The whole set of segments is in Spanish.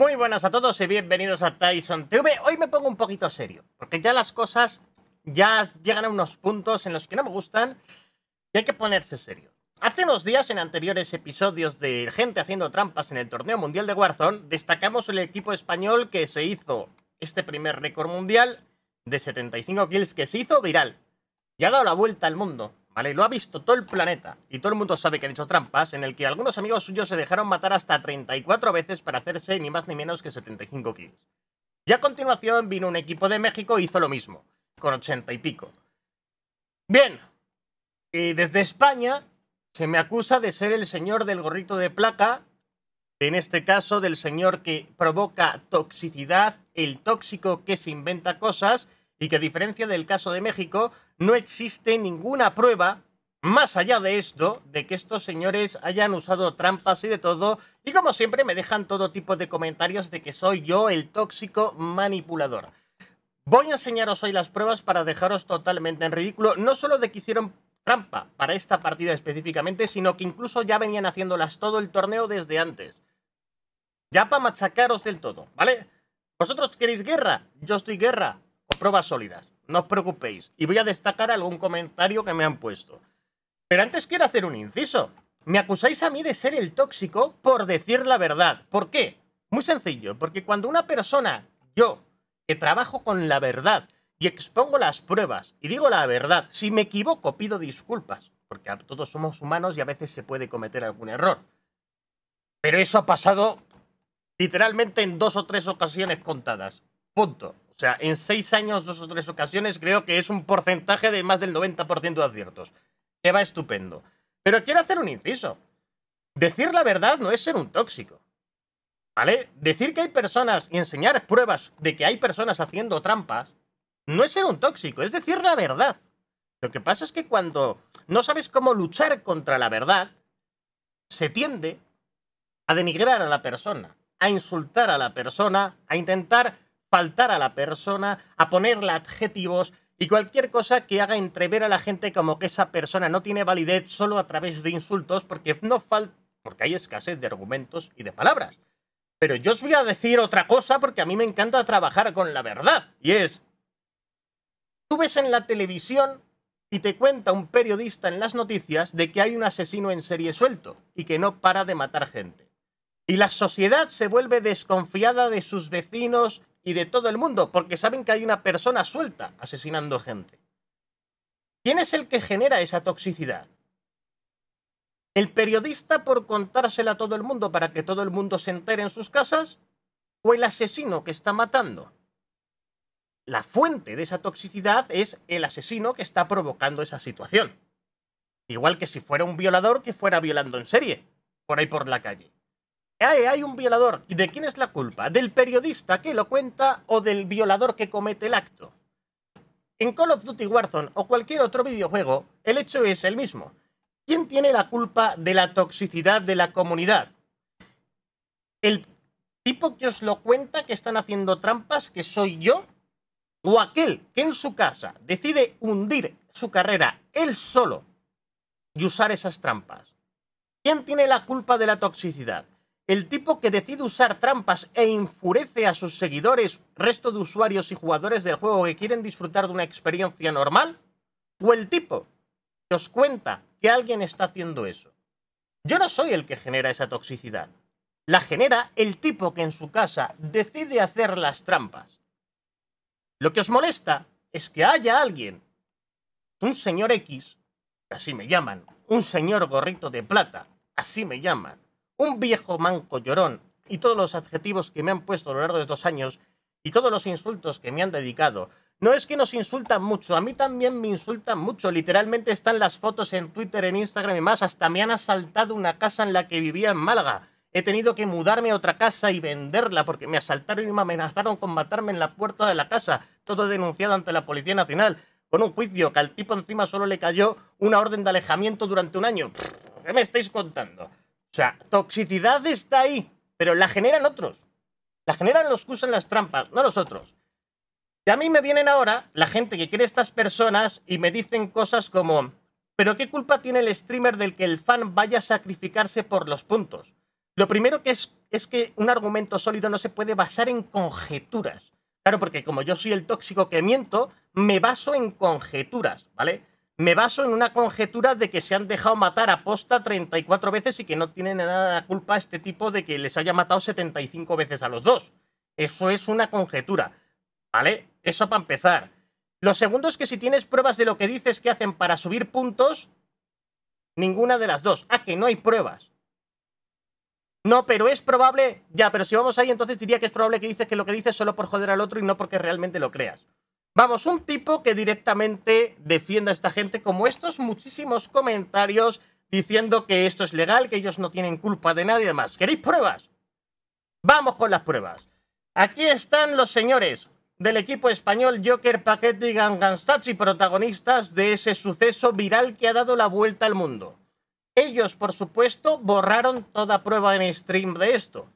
Muy buenas a todos y bienvenidos a Tyson TV. Hoy me pongo un poquito serio, porque ya las cosas ya llegan a unos puntos en los que no me gustan y hay que ponerse serio. Hace unos días, en anteriores episodios de gente haciendo trampas en el torneo mundial de Warzone, destacamos el equipo español que se hizo este primer récord mundial de 75 kills que se hizo viral y ha dado la vuelta al mundo. Lo ha visto todo el planeta y todo el mundo sabe que han hecho trampas en el que algunos amigos suyos se dejaron matar hasta 34 veces para hacerse ni más ni menos que 75 kills. Y a continuación vino un equipo de México e hizo lo mismo, con 80 y pico. Bien, desde España se me acusa de ser el señor del gorrito de placa, en este caso del señor que provoca toxicidad, el tóxico que se inventa cosas y que a diferencia del caso de México, no existe ninguna prueba más allá de esto, de que estos señores hayan usado trampas y de todo, y como siempre me dejan todo tipo de comentarios de que soy yo el tóxico manipulador. Voy a enseñaros hoy las pruebas para dejaros totalmente en ridículo, no solo de que hicieron trampa para esta partida específicamente, sino que incluso ya venían haciéndolas todo el torneo desde antes. Ya para machacaros del todo, ¿vale? Vosotros queréis guerra, yo estoy guerra, O pruebas sólidas. No os preocupéis. Y voy a destacar algún comentario que me han puesto. Pero antes quiero hacer un inciso. Me acusáis a mí de ser el tóxico por decir la verdad. ¿Por qué? Muy sencillo, porque cuando una persona, yo, que trabajo con la verdad y expongo las pruebas y digo la verdad, si me equivoco pido disculpas, porque todos somos humanos y a veces se puede cometer algún error. Pero eso ha pasado literalmente en dos o tres ocasiones contadas. Punto. O sea, en seis años, dos o tres ocasiones, creo que es un porcentaje de más del 90% de aciertos. Que va estupendo. Pero quiero hacer un inciso. Decir la verdad no es ser un tóxico. ¿Vale? Decir que hay personas y enseñar pruebas de que hay personas haciendo trampas no es ser un tóxico, es decir la verdad. Lo que pasa es que cuando no sabes cómo luchar contra la verdad, se tiende a denigrar a la persona, a insultar a la persona, a intentar faltar a la persona, a ponerle adjetivos y cualquier cosa que haga entrever a la gente como que esa persona no tiene validez solo a través de insultos porque no falta porque hay escasez de argumentos y de palabras. Pero yo os voy a decir otra cosa porque a mí me encanta trabajar con la verdad y es tú ves en la televisión y te cuenta un periodista en las noticias de que hay un asesino en serie suelto y que no para de matar gente. Y la sociedad se vuelve desconfiada de sus vecinos, y de todo el mundo, porque saben que hay una persona suelta asesinando gente. ¿Quién es el que genera esa toxicidad? ¿El periodista por contársela a todo el mundo para que todo el mundo se entere en sus casas? ¿O el asesino que está matando? La fuente de esa toxicidad es el asesino que está provocando esa situación. Igual que si fuera un violador que fuera violando en serie, por ahí por la calle hay, un violador. ¿Y de quién es la culpa? ¿Del periodista que lo cuenta o del violador que comete el acto? En Call of Duty Warzone o cualquier otro videojuego, el hecho es el mismo. ¿Quién tiene la culpa de la toxicidad de la comunidad? ¿El tipo que os lo cuenta que están haciendo trampas, que soy yo? ¿O aquel que en su casa decide hundir su carrera él solo y usar esas trampas? ¿Quién tiene la culpa de la toxicidad? el tipo que decide usar trampas e enfurece a sus seguidores, resto de usuarios y jugadores del juego que quieren disfrutar de una experiencia normal? ¿O el tipo que os cuenta que alguien está haciendo eso? Yo no soy el que genera esa toxicidad. La genera el tipo que en su casa decide hacer las trampas. Lo que os molesta es que haya alguien, un señor X, así me llaman, un señor gorrito de plata, así me llaman, un viejo manco llorón y todos los adjetivos que me han puesto a lo largo de estos años y todos los insultos que me han dedicado. No es que nos insultan mucho, a mí también me insultan mucho. Literalmente están las fotos en Twitter, en Instagram y más. Hasta me han asaltado una casa en la que vivía en Málaga. He tenido que mudarme a otra casa y venderla porque me asaltaron y me amenazaron con matarme en la puerta de la casa. Todo denunciado ante la Policía Nacional. Con un juicio que al tipo encima solo le cayó una orden de alejamiento durante un año. ¿Qué me estáis contando? O sea, toxicidad está ahí, pero la generan otros. La generan los que usan las trampas, no nosotros. Y a mí me vienen ahora la gente que quiere estas personas y me dicen cosas como, pero ¿qué culpa tiene el streamer del que el fan vaya a sacrificarse por los puntos? Lo primero que es, es que un argumento sólido no se puede basar en conjeturas. Claro, porque como yo soy el tóxico que miento, me baso en conjeturas, ¿vale? me baso en una conjetura de que se han dejado matar a posta 34 veces y que no tiene nada de culpa este tipo de que les haya matado 75 veces a los dos. Eso es una conjetura, ¿vale? Eso para empezar. Lo segundo es que si tienes pruebas de lo que dices que hacen para subir puntos, ninguna de las dos. Ah, que no hay pruebas. No, pero es probable... Ya, pero si vamos ahí, entonces diría que es probable que dices que lo que dices solo por joder al otro y no porque realmente lo creas. Vamos, un tipo que directamente defienda a esta gente, como estos muchísimos comentarios diciendo que esto es legal, que ellos no tienen culpa de nadie más. ¿Queréis pruebas? Vamos con las pruebas. Aquí están los señores del equipo español Joker, Paquete y protagonistas de ese suceso viral que ha dado la vuelta al mundo. Ellos, por supuesto, borraron toda prueba en stream de esto.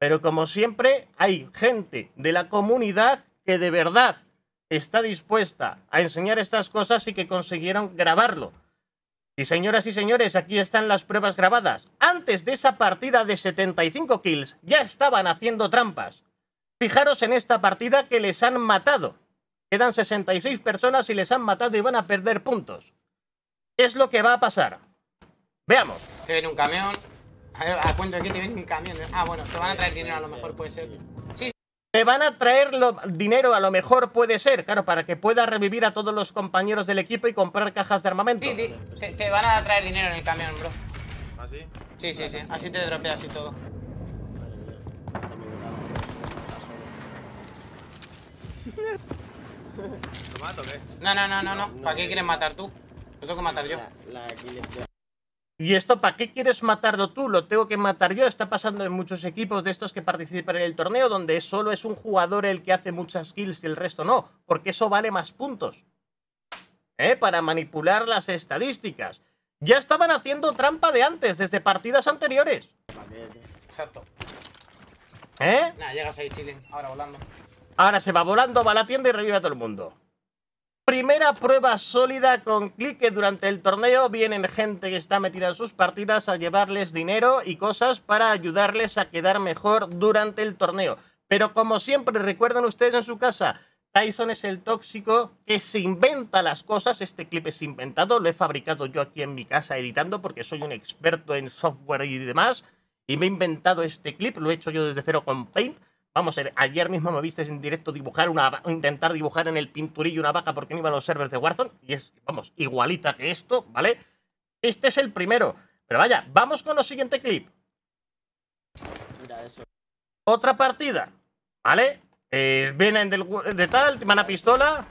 Pero como siempre, hay gente de la comunidad que de verdad está dispuesta a enseñar estas cosas y que consiguieron grabarlo. Y señoras y señores, aquí están las pruebas grabadas. Antes de esa partida de 75 kills ya estaban haciendo trampas. Fijaros en esta partida que les han matado. Quedan 66 personas y les han matado y van a perder puntos. Es lo que va a pasar. Veamos. Te viene un camión. A ver, a cuenta que te viene un camión. Ah, bueno, te van a traer dinero a lo mejor, puede ser. Te van a traer dinero, a lo mejor puede ser, claro, para que pueda revivir a todos los compañeros del equipo y comprar cajas de armamento. Sí, sí. Te, van a traer dinero en el camión, bro. ¿Así? ¿Ah, sí, sí, sí. Así te dropeas y todo. ¿Lo mato o qué? No, no, no, no, no. ¿Para qué eh, quieres matar tú? Lo tengo que matar yo. La, la, ¿Y esto para qué quieres matarlo tú? Lo tengo que matar yo. Está pasando en muchos equipos de estos que participan en el torneo, donde solo es un jugador el que hace muchas kills y el resto no, porque eso vale más puntos. ¿Eh? Para manipular las estadísticas. Ya estaban haciendo trampa de antes, desde partidas anteriores. Exacto. ¿Eh? Nada, llegas ahí, chilling. Ahora volando. Ahora se va volando, va a la tienda y revive a todo el mundo primera prueba sólida con clique durante el torneo vienen gente que está metida en sus partidas a llevarles dinero y cosas para ayudarles a quedar mejor durante el torneo. Pero como siempre, recuerdan ustedes en su casa, Tyson es el tóxico que se inventa las cosas. Este clip es inventado, lo he fabricado yo aquí en mi casa editando porque soy un experto en software y demás. Y me he inventado este clip, lo he hecho yo desde cero con Paint. Vamos, er, ayer mismo me viste en directo dibujar una intentar dibujar en el pinturillo una vaca porque me iban los servers de Warzone y es, vamos, igualita que esto, ¿vale? Este es el primero. Pero vaya, vamos con el siguiente clip. Otra partida, ¿vale? Eh, del, de tal, te pistola.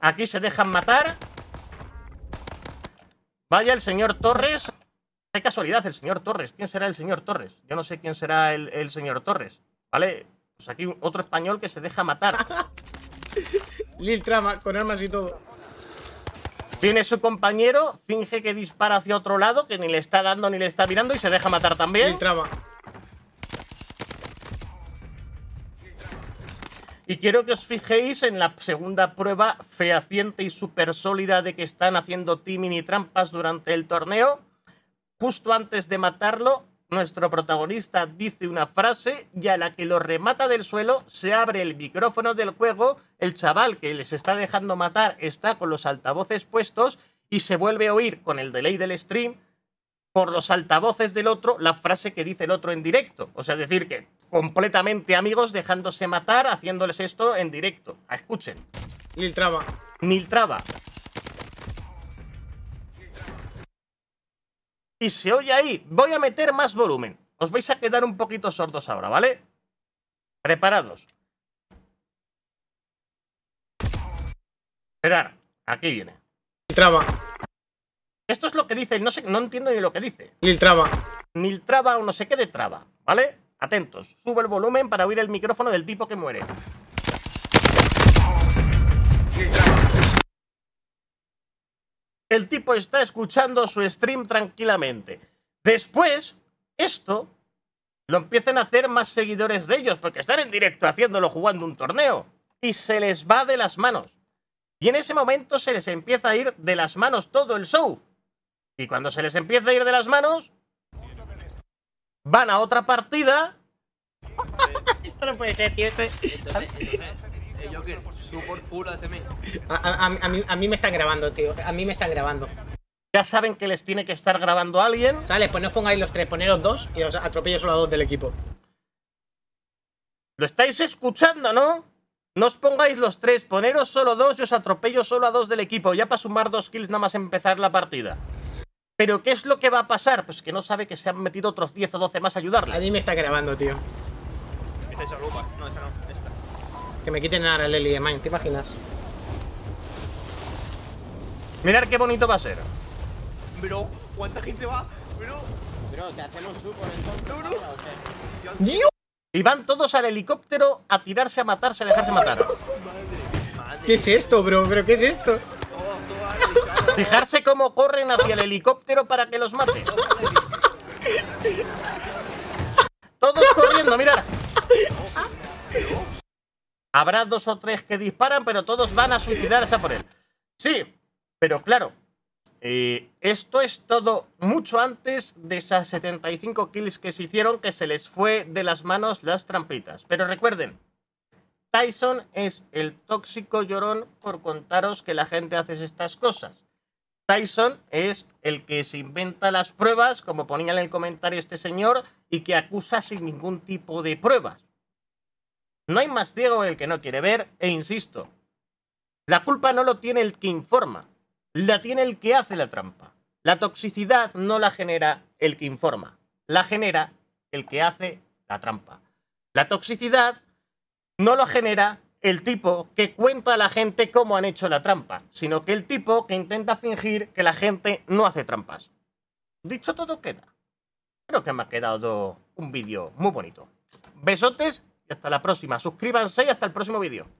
Aquí se dejan matar. Vaya el señor Torres. Qué casualidad, el señor Torres. ¿Quién será el señor Torres? Yo no sé quién será el señor Torres. ¿Vale? Pues aquí otro español que se deja matar. Lil Trama, con armas y todo. Tiene su compañero, finge que dispara hacia otro lado, que ni le está dando ni le está mirando y se deja matar también. Lil Trama. Y quiero que os fijéis en la segunda prueba fehaciente y súper sólida de que están haciendo Timmy y trampas durante el torneo. Justo antes de matarlo, nuestro protagonista dice una frase y a la que lo remata del suelo se abre el micrófono del juego, el chaval que les está dejando matar está con los altavoces puestos y se vuelve a oír con el delay del stream por los altavoces del otro la frase que dice el otro en directo. O sea, decir que completamente amigos dejándose matar haciéndoles esto en directo. Ah, escuchen. Nil Traba. Nil Traba. y se oye ahí. Voy a meter más volumen. Os vais a quedar un poquito sordos ahora, ¿vale? Preparados. Esperar, aquí viene. Traba. Esto es lo que dice, no, sé, no entiendo ni lo que dice. Niltraba. traba. el traba o no sé qué de traba, ¿vale? Atentos, Sube el volumen para oír el micrófono del tipo que muere el tipo está escuchando su stream tranquilamente. Después, esto lo empiezan a hacer más seguidores de ellos, porque están en directo haciéndolo jugando un torneo. Y se les va de las manos. Y en ese momento se les empieza a ir de las manos todo el show. Y cuando se les empieza a ir de las manos, van a otra partida. Esto no puede ser, tío. Eh, full A, a, mí, me están grabando, tío. A mí me están grabando. Ya saben que les tiene que estar grabando alguien. Sale, pues no os pongáis los tres, poneros dos y os atropello solo a dos del equipo. Lo estáis escuchando, ¿no? No os pongáis los tres, poneros solo dos y os atropello solo a dos del equipo. Ya para sumar dos kills nada más empezar la partida. Pero ¿qué es lo que va a pasar? Pues que no sabe que se han metido otros 10 o 12 más a ayudarle. A mí me está grabando, tío. No, esa no, que me quiten a el Eli de Mine, ¿te imaginas? Mirad qué bonito va a ser. Bro, ¿cuánta gente va? Bro. te hacemos entonces. Y van todos al helicóptero a tirarse, a matarse, a dejarse matar. ¿Qué es esto, bro? ¿Pero qué es esto? Fijarse cómo corren hacia el helicóptero para que los mate. Todos corriendo, mirad. Habrá dos o tres que disparan, pero todos van a suicidarse por él. Sí, pero claro, eh, esto es todo mucho antes de esas 75 kills que se hicieron, que se les fue de las manos las trampitas. Pero recuerden, Tyson es el tóxico llorón por contaros que la gente hace estas cosas. Tyson es el que se inventa las pruebas, como ponía en el comentario este señor, y que acusa sin ningún tipo de pruebas. No hay más ciego el que no quiere ver, e insisto, la culpa no lo tiene el que informa, la tiene el que hace la trampa. La toxicidad no la genera el que informa, la genera el que hace la trampa. La toxicidad no lo genera el tipo que cuenta a la gente cómo han hecho la trampa, sino que el tipo que intenta fingir que la gente no hace trampas. Dicho todo queda. Creo que me ha quedado un vídeo muy bonito. Besotes hasta la próxima. Suscríbanse y hasta el próximo vídeo.